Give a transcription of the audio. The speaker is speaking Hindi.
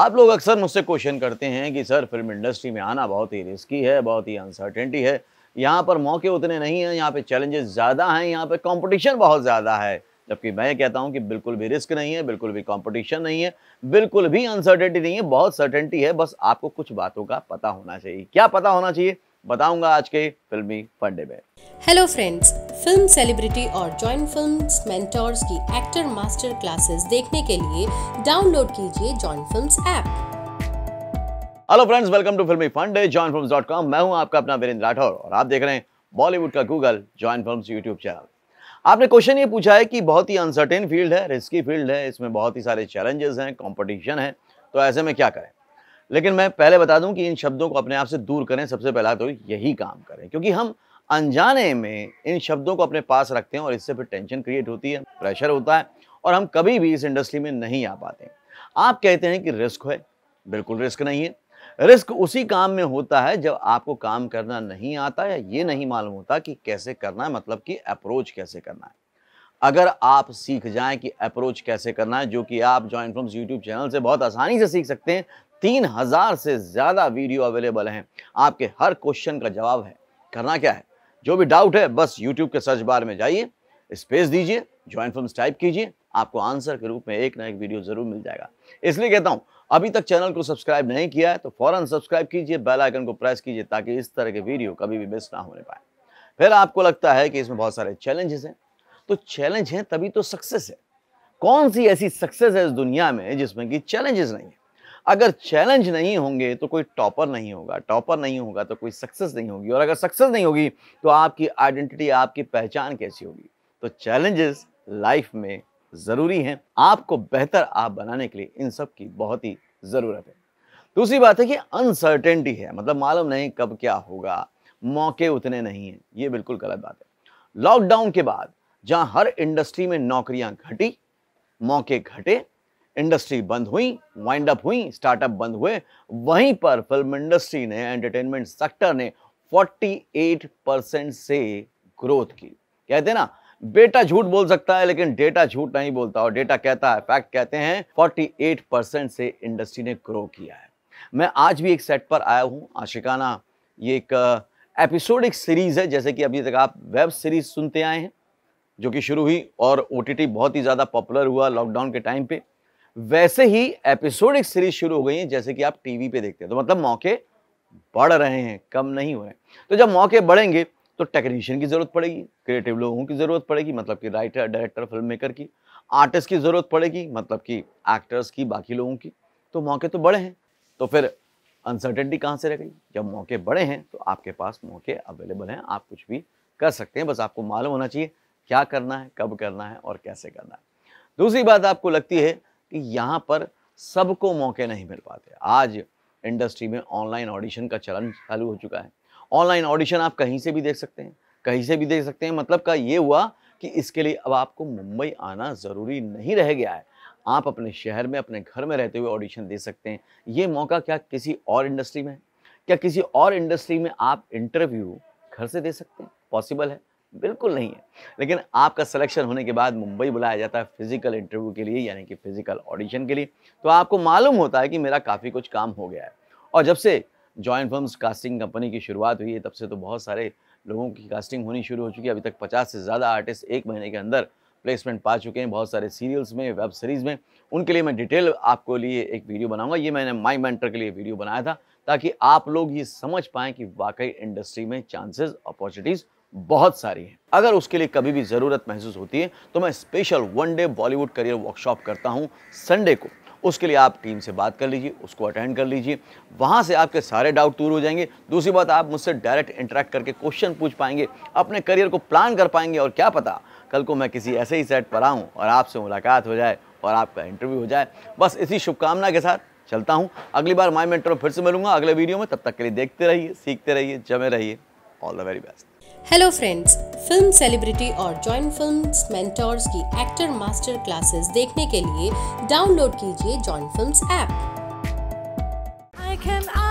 आप लोग अक्सर मुझसे क्वेश्चन करते हैं कि सर फिल्म इंडस्ट्री में आना बहुत ही रिस्की है बहुत ही अनसर्टेंटी है यहाँ पर मौके उतने नहीं हैं यहाँ पे चैलेंजेस ज़्यादा हैं यहाँ पे कंपटीशन बहुत ज़्यादा है जबकि मैं कहता हूँ कि बिल्कुल भी रिस्क नहीं है बिल्कुल भी कॉम्पिटिशन नहीं है बिल्कुल भी अनसर्टेंटी नहीं है बहुत सर्टेंटी है बस आपको कुछ बातों का पता होना चाहिए क्या पता होना चाहिए बताऊंगा आज के फिल्मी फंडे में हेलो फ्रेंड्स फिल्म सेलिब्रिटी और जॉइंट फिल्म मेंटर्स की एक्टर मास्टर क्लासेस देखने के लिए डाउनलोड कीजिए joint films app hello friends welcome to फिल्मी फंडे जॉइंट फिल्म डॉट कॉम मैं हूं आपका अपना वीरेंद्र राठौर और आप देख रहे हैं बॉलीवुड का Google joint film YouTube channel आपने क्वेश्चन ये पूछा है कि बहुत ही अनसर्टेन फील्ड है रिस्की फील्ड है इसमें बहुत ही सारे चैलेंजेस हैं कॉम्पिटिशन है तो ऐसे में क्या करें लेकिन मैं पहले बता दूं कि इन शब्दों को अपने आप से दूर करें सबसे पहला तो यही काम करें क्योंकि हम अनजाने में इन शब्दों को अपने पास रखते हैं और इससे फिर टेंशन क्रिएट होती है प्रेशर होता है और हम कभी भी इस इंडस्ट्री में नहीं आ पाते आप कहते हैं कि रिस्क है बिल्कुल रिस्क नहीं है रिस्क उसी काम में होता है जब आपको काम करना नहीं आता या ये नहीं मालूम होता कि कैसे करना है मतलब कि अप्रोच कैसे करना है अगर आप सीख जाएं कि अप्रोच कैसे करना है जो कि आप ज्वाइन फ्रॉम्स यूट्यूब चैनल से बहुत आसानी से सीख सकते हैं तीन हजार से ज्यादा वीडियो अवेलेबल हैं आपके हर क्वेश्चन का जवाब है करना क्या है जो भी डाउट है बस यूट्यूब के सर्च बार में जाइए स्पेस दीजिए ज्वाइन फॉर्म्स टाइप कीजिए आपको आंसर के रूप में एक ना एक वीडियो जरूर मिल जाएगा इसलिए कहता हूं अभी तक चैनल को सब्सक्राइब नहीं किया है तो फौरन सब्सक्राइब कीजिए बेल आइकन को प्रेस कीजिए ताकि इस तरह के वीडियो कभी भी मिस ना होने पाए फिर आपको लगता है कि इसमें बहुत सारे चैलेंजेस हैं तो चैलेंज हैं तभी तो सक्सेस है कौन सी ऐसी सक्सेस है इस दुनिया में जिसमें कि चैलेंजेस नहीं है अगर चैलेंज नहीं होंगे तो कोई टॉपर नहीं होगा टॉपर नहीं होगा तो कोई सक्सेस नहीं होगी और अगर सक्सेस नहीं होगी तो आपकी आइडेंटिटी आपकी पहचान कैसी होगी तो चैलेंजेस लाइफ में ज़रूरी हैं आपको बेहतर आप बनाने के लिए इन सब की बहुत ही ज़रूरत है दूसरी बात है कि अनसर्टेनिटी है मतलब मालूम नहीं कब क्या होगा मौके उतने नहीं हैं ये बिल्कुल गलत बात है लॉकडाउन के बाद जहां हर इंडस्ट्री में नौकरियां घटी मौके घटे इंडस्ट्री बंद हुई वाइंड अप हुई स्टार्टअप बंद हुए वहीं पर फिल्म इंडस्ट्री ने एंटरटेनमेंट सेक्टर ने 48 परसेंट से ग्रोथ की कहते हैं ना बेटा झूठ बोल सकता है लेकिन डेटा झूठ नहीं बोलता और डेटा कहता है फैक्ट कहते हैं 48 परसेंट से इंडस्ट्री ने ग्रो किया है मैं आज भी एक सेट पर आया हूँ आशिकाना ये एक एपिसोडिक uh, सीरीज़ है जैसे कि अभी तक आप वेब सीरीज़ सुनते आए हैं जो कि शुरू हुई और ओ बहुत ही ज़्यादा पॉपुलर हुआ लॉकडाउन के टाइम पे वैसे ही एपिसोडिक सीरीज शुरू हो गई है जैसे कि आप टीवी पे देखते हैं तो मतलब मौके बढ़ रहे हैं कम नहीं हो रहे तो जब मौके बढ़ेंगे तो टेक्नीशियन की ज़रूरत पड़ेगी क्रिएटिव लोगों की ज़रूरत पड़ेगी मतलब कि राइटर डायरेक्टर फिल्म मेकर की आर्टिस्ट की ज़रूरत पड़ेगी मतलब कि एक्टर्स की बाकी लोगों की तो मौके तो बड़े हैं तो फिर अनसर्टेनिटी कहाँ से रह गई जब मौके बड़े हैं तो आपके पास मौके अवेलेबल हैं आप कुछ भी कर सकते हैं बस आपको मालूम होना चाहिए क्या करना है कब करना है और कैसे करना है दूसरी बात आपको लगती है कि यहाँ पर सबको मौके नहीं मिल पाते आज इंडस्ट्री में ऑनलाइन ऑडिशन का चलन चालू हो चुका है ऑनलाइन ऑडिशन आप कहीं से भी देख सकते हैं कहीं से भी देख सकते हैं मतलब का ये हुआ कि इसके लिए अब आपको मुंबई आना ज़रूरी नहीं रह गया है आप अपने शहर में अपने घर में रहते हुए ऑडिशन दे सकते हैं ये मौका क्या किसी और इंडस्ट्री में है क्या किसी और इंडस्ट्री में आप इंटरव्यू घर से दे सकते हैं पॉसिबल है बिल्कुल नहीं है लेकिन आपका सिलेक्शन होने के बाद मुंबई बुलाया जाता है फिजिकल इंटरव्यू के लिए यानी कि फिजिकल ऑडिशन के लिए तो आपको मालूम होता है कि मेरा काफ़ी कुछ काम हो गया है और जब से जॉइंट फर्म्स कास्टिंग कंपनी की शुरुआत हुई है तब से तो बहुत सारे लोगों की कास्टिंग होनी शुरू हो चुकी है अभी तक पचास से ज़्यादा आर्टिस्ट एक महीने के अंदर प्लेसमेंट पा चुके हैं बहुत सारे सीरियल्स में वेब सीरीज़ में उनके लिए मैं डिटेल आपको लिए एक वीडियो बनाऊंगा ये मैंने माई मेंटर के लिए वीडियो बनाया था ताकि आप लोग ये समझ पाएँ कि वाकई इंडस्ट्री में चांसेस अपॉर्चुनिटीज़ बहुत सारी है अगर उसके लिए कभी भी ज़रूरत महसूस होती है तो मैं special one day Bollywood career workshop करता हूँ संडे को उसके लिए आप टीम से बात कर लीजिए उसको अटेंड कर लीजिए वहाँ से आपके सारे डाउट दूर हो जाएंगे दूसरी बात आप मुझसे डायरेक्ट इंटरेक्ट करके क्वेश्चन पूछ पाएंगे अपने करियर को प्लान कर पाएंगे और क्या पता कल को मैं किसी ऐसे ही सेट पर आऊँ और आपसे मुलाकात हो जाए और आपका इंटरव्यू हो जाए बस इसी शुभकामना के साथ चलता हूँ अगली बार माई मेंटर फिर से मिलूंगा अगले वीडियो में तब तक के लिए देखते रहिए सीखते रहिए जमे रहिए all the very best hello friends film celebrity और जॉइंट फिल्म मेंटर्स की एक्टर मास्टर क्लासेस देखने के लिए डाउनलोड कीजिए जॉइंट फिल्म्स ऐप